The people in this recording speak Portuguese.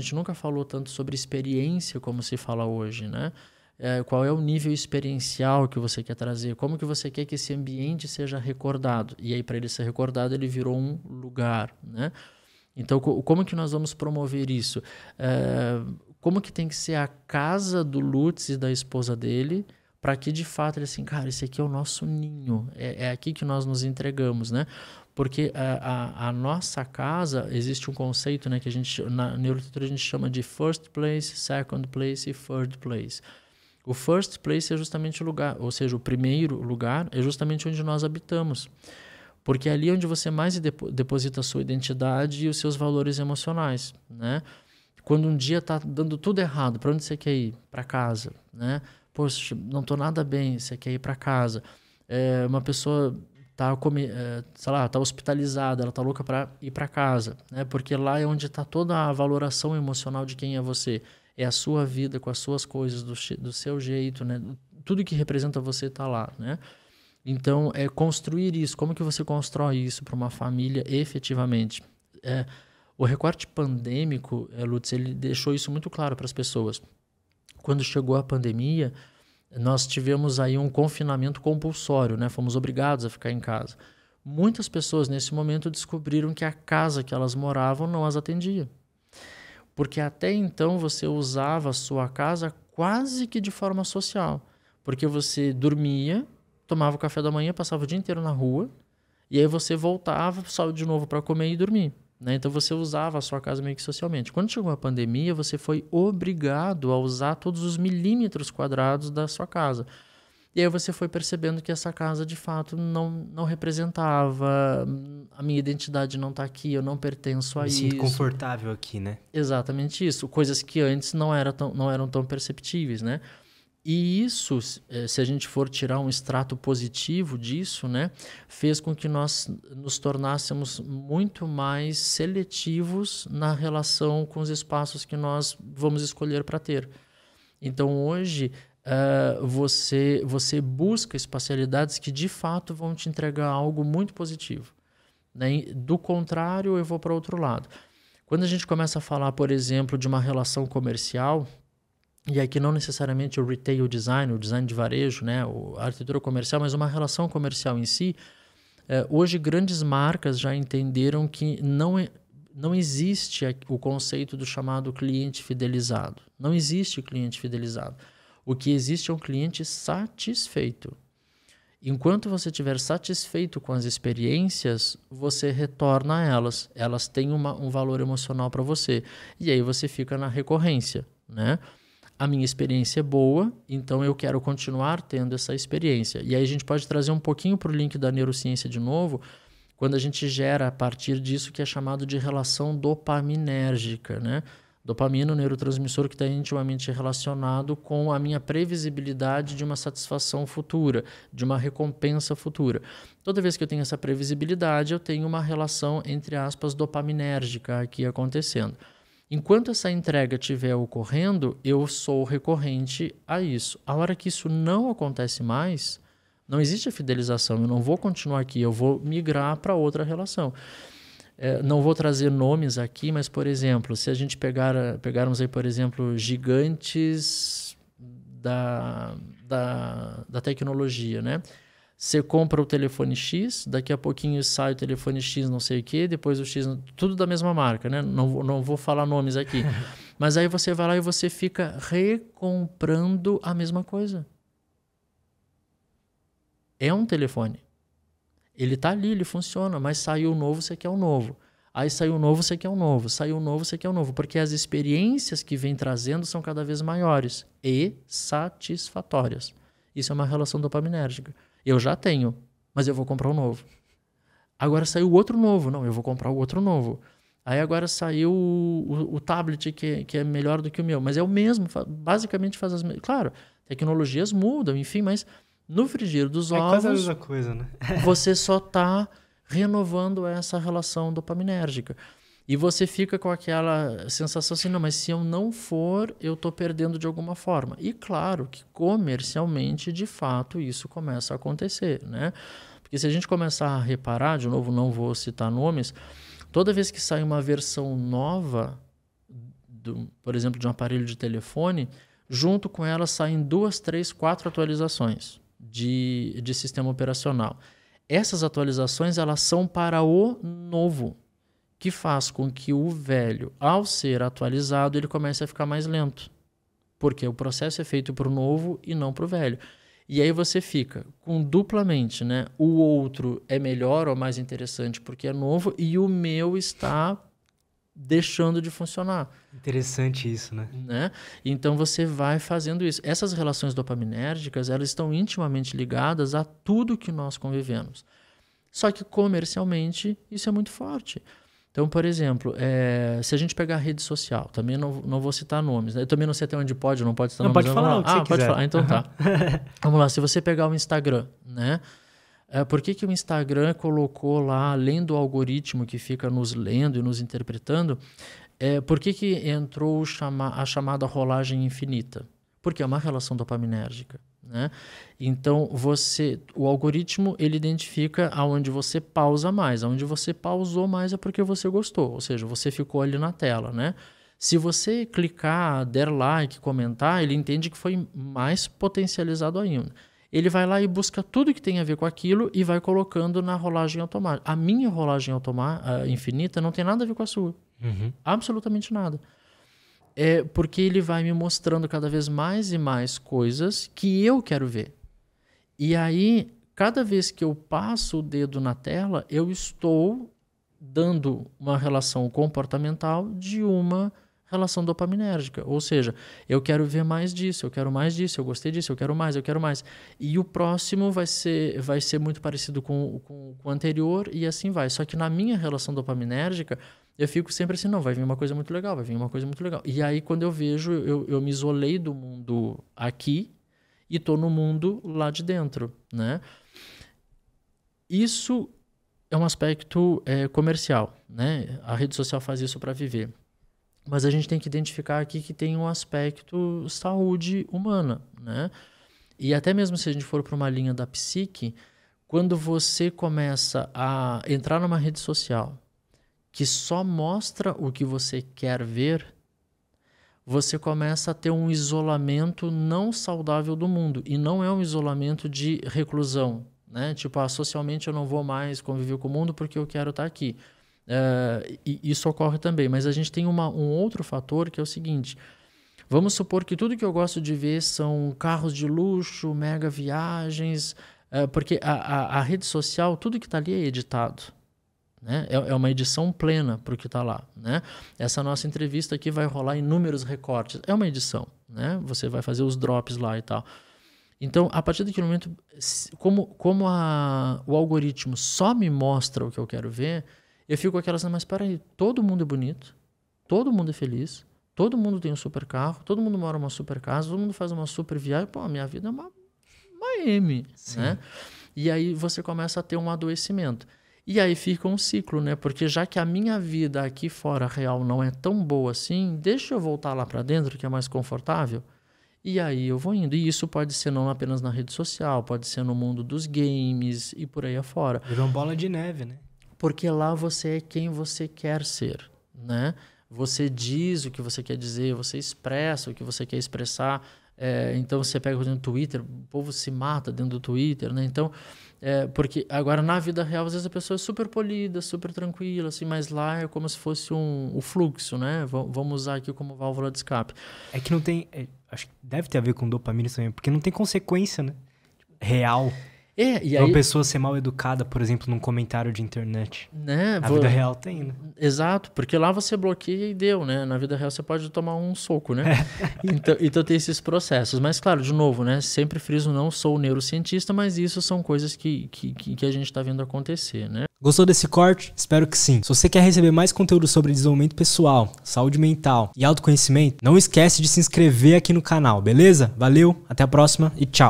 gente nunca falou tanto sobre experiência como se fala hoje, né? É, qual é o nível experiencial que você quer trazer? Como que você quer que esse ambiente seja recordado? E aí, para ele ser recordado, ele virou um lugar, né? Então, co como que nós vamos promover isso? É, como que tem que ser a casa do Lutz e da esposa dele para que, de fato, ele assim, cara, esse aqui é o nosso ninho, é, é aqui que nós nos entregamos, né? Porque a, a, a, nossa casa, existe um conceito né, que a gente, na neuroliteratura a gente chama de first place, second place e third place. O first place é justamente o lugar, ou seja, o primeiro lugar é justamente onde nós habitamos. Porque é ali onde você mais deposita a sua identidade e os seus valores emocionais, né? Quando um dia está dando tudo errado, para onde você quer ir? Para casa, né? Poxa, não estou nada bem, você quer ir para casa. É, uma pessoa tá, come, eh, sei lá, tá hospitalizada, ela tá louca para ir para casa, né? Porque lá é onde está toda a valoração emocional de quem é você. É a sua vida com as suas coisas, do, do seu jeito, né? Tudo que representa você está lá, né? Então, é construir isso. Como que você constrói isso para uma família efetivamente? É, o recorte pandêmico, é, Lutz, ele deixou isso muito claro para as pessoas. Quando chegou a pandemia, nós tivemos aí um confinamento compulsório, né? Fomos obrigados a ficar em casa. Muitas pessoas nesse momento descobriram que a casa que elas moravam não as atendia. Porque até então você usava a sua casa quase que de forma social, porque você dormia, tomava o café da manhã, passava o dia inteiro na rua, e aí você voltava, só de novo para comer e dormir. Né? Então você usava a sua casa meio que socialmente. Quando chegou a pandemia, você foi obrigado a usar todos os milímetros quadrados da sua casa. E aí você foi percebendo que essa casa de fato não, não representava, a minha identidade não está aqui, eu não pertenço a Me isso. Sinto confortável aqui, né? Exatamente isso. Coisas que antes não, era tão, não eram tão perceptíveis, né? E isso, eh, se a gente for tirar um extrato positivo disso, né, fez com que nós nos tornássemos muito mais seletivos na relação com os espaços que nós vamos escolher para ter. Então hoje uh, você você busca espacialidades que de fato vão te entregar algo muito positivo. Né? Do contrário, eu vou para outro lado. Quando a gente começa a falar, por exemplo, de uma relação comercial, e aqui não necessariamente o retail design, o design de varejo, né, a arquitetura comercial, mas uma relação comercial em si, é, hoje grandes marcas já entenderam que não, é, não existe o conceito do chamado cliente fidelizado. Não existe cliente fidelizado. O que existe é um cliente satisfeito. Enquanto você estiver satisfeito com as experiências, você retorna a elas. Elas têm uma, um valor emocional para você. E aí você fica na recorrência, né? a minha experiência é boa, então eu quero continuar tendo essa experiência. E aí a gente pode trazer um pouquinho para o link da neurociência de novo, quando a gente gera a partir disso que é chamado de relação dopaminérgica, né? Dopamina, o neurotransmissor que está intimamente relacionado com a minha previsibilidade de uma satisfação futura, de uma recompensa futura. Toda vez que eu tenho essa previsibilidade, eu tenho uma relação, entre aspas, dopaminérgica aqui acontecendo. Enquanto essa entrega estiver ocorrendo, eu sou recorrente a isso. A hora que isso não acontece mais, não existe a fidelização. Eu não vou continuar aqui, eu vou migrar para outra relação. É, não vou trazer nomes aqui, mas, por exemplo, se a gente pegar, pegarmos aí, por exemplo, gigantes da, da, da tecnologia, né? Você compra o telefone X, daqui a pouquinho sai o telefone X não sei o quê, depois o X... Tudo da mesma marca, né? Não, não vou falar nomes aqui. Mas aí você vai lá e você fica recomprando a mesma coisa. É um telefone. Ele está ali, ele funciona, mas saiu o novo, você quer o novo. Aí saiu o novo, você quer o novo. Saiu o novo, você quer o novo. Porque as experiências que vem trazendo são cada vez maiores e satisfatórias. Isso é uma relação dopaminérgica. Eu já tenho, mas eu vou comprar um novo. Agora saiu outro novo. Não, eu vou comprar o outro novo. Aí agora saiu o, o, o tablet que, que é melhor do que o meu, mas é o mesmo, basicamente faz as mesmas. Claro, tecnologias mudam, enfim, mas no frigir dos ovos. É quase a mesma coisa, né? você só está renovando essa relação dopaminérgica. E você fica com aquela sensação assim, não, mas se eu não for, eu estou perdendo de alguma forma. E claro que comercialmente, de fato, isso começa a acontecer, né? Porque se a gente começar a reparar, de novo, não vou citar nomes, toda vez que sai uma versão nova, do, por exemplo, de um aparelho de telefone, junto com ela saem duas, três, quatro atualizações de, de sistema operacional. Essas atualizações, elas são para o novo que faz com que o velho, ao ser atualizado, ele comece a ficar mais lento. Porque o processo é feito para o novo e não para o velho. E aí você fica com duplamente, né? O outro é melhor ou mais interessante porque é novo e o meu está deixando de funcionar. Interessante isso, né? né? Então você vai fazendo isso. Essas relações dopaminérgicas, elas estão intimamente ligadas a tudo que nós convivemos. Só que comercialmente isso é muito forte. Então, por exemplo, é, se a gente pegar a rede social, também não, não vou citar nomes, né? Eu também não sei até onde pode, não pode citar não, nomes. Não, pode falar o que ah, pode quiser. falar, então uhum. tá. Vamos lá, se você pegar o Instagram, né? É, por que, que o Instagram colocou lá, além do algoritmo que fica nos lendo e nos interpretando, é, por que, que entrou chama, a chamada rolagem infinita? Porque é uma relação dopaminérgica. Né? Então você, o algoritmo ele identifica aonde você pausa mais, aonde você pausou mais é porque você gostou, ou seja, você ficou ali na tela, né? Se você clicar, der like, comentar, ele entende que foi mais potencializado ainda. Ele vai lá e busca tudo que tem a ver com aquilo e vai colocando na rolagem automática. A minha rolagem automática ah, infinita não tem nada a ver com a sua, uhum. absolutamente nada é porque ele vai me mostrando cada vez mais e mais coisas que eu quero ver. E aí, cada vez que eu passo o dedo na tela, eu estou dando uma relação comportamental de uma relação dopaminérgica. Ou seja, eu quero ver mais disso, eu quero mais disso, eu gostei disso, eu quero mais, eu quero mais. E o próximo vai ser, vai ser muito parecido com, com, com o anterior e assim vai. Só que na minha relação dopaminérgica, eu fico sempre assim, não, vai vir uma coisa muito legal, vai vir uma coisa muito legal. E aí, quando eu vejo, eu, eu me isolei do mundo aqui e tô no mundo lá de dentro, né? Isso é um aspecto é, comercial, né? A rede social faz isso para viver. Mas a gente tem que identificar aqui que tem um aspecto saúde humana, né? E até mesmo se a gente for para uma linha da psique, quando você começa a entrar numa rede social que só mostra o que você quer ver, você começa a ter um isolamento não saudável do mundo. E não é um isolamento de reclusão, né? Tipo, ah, socialmente eu não vou mais conviver com o mundo porque eu quero estar tá aqui. Uh, e isso ocorre também. Mas a gente tem uma, um outro fator que é o seguinte: vamos supor que tudo que eu gosto de ver são carros de luxo, mega viagens, uh, porque a, a, a, rede social, tudo que está ali é editado. Né? É, é uma edição plena para o que está lá. Né? Essa nossa entrevista aqui vai rolar inúmeros recortes. É uma edição. Né? Você vai fazer os drops lá e tal. Então, a partir daquele momento, como, como a, o algoritmo só me mostra o que eu quero ver, eu fico com aquelas, mas peraí, todo mundo é bonito, todo mundo é feliz, todo mundo tem um super carro, todo mundo mora numa super casa, todo mundo faz uma super viagem. Pô, a minha vida é uma, uma M, Sim. né? E aí você começa a ter um adoecimento. E aí fica um ciclo, né? Porque já que a minha vida aqui fora real não é tão boa assim, deixa eu voltar lá para dentro, que é mais confortável. E aí eu vou indo. E isso pode ser não apenas na rede social, pode ser no mundo dos games e por aí afora. Virou uma bola de neve, né? porque lá você é quem você quer ser, né? Você diz o que você quer dizer, você expressa o que você quer expressar. É, então você pega no Twitter, o povo se mata dentro do Twitter, né? Então, é, porque agora na vida real às vezes a pessoa é super polida, super tranquila, assim, mas lá é como se fosse um o fluxo, né? V vamos usar aqui como válvula de escape. É que não tem, é, acho que deve ter a ver com dopamina também, porque não tem consequência, né? Real. É, e aí... Uma pessoa ser mal educada, por exemplo, num comentário de internet. Né? Na vou... vida real tem, né? Exato, porque lá você bloqueia e deu, né? Na vida real você pode tomar um soco, né? É. Então, então tem esses processos. Mas claro, de novo, né? Sempre friso, não sou neurocientista, mas isso são coisas que, que, que a gente está vendo acontecer, né? Gostou desse corte? Espero que sim. Se você quer receber mais conteúdo sobre desenvolvimento pessoal, saúde mental e autoconhecimento, não esquece de se inscrever aqui no canal, beleza? Valeu, até a próxima e tchau!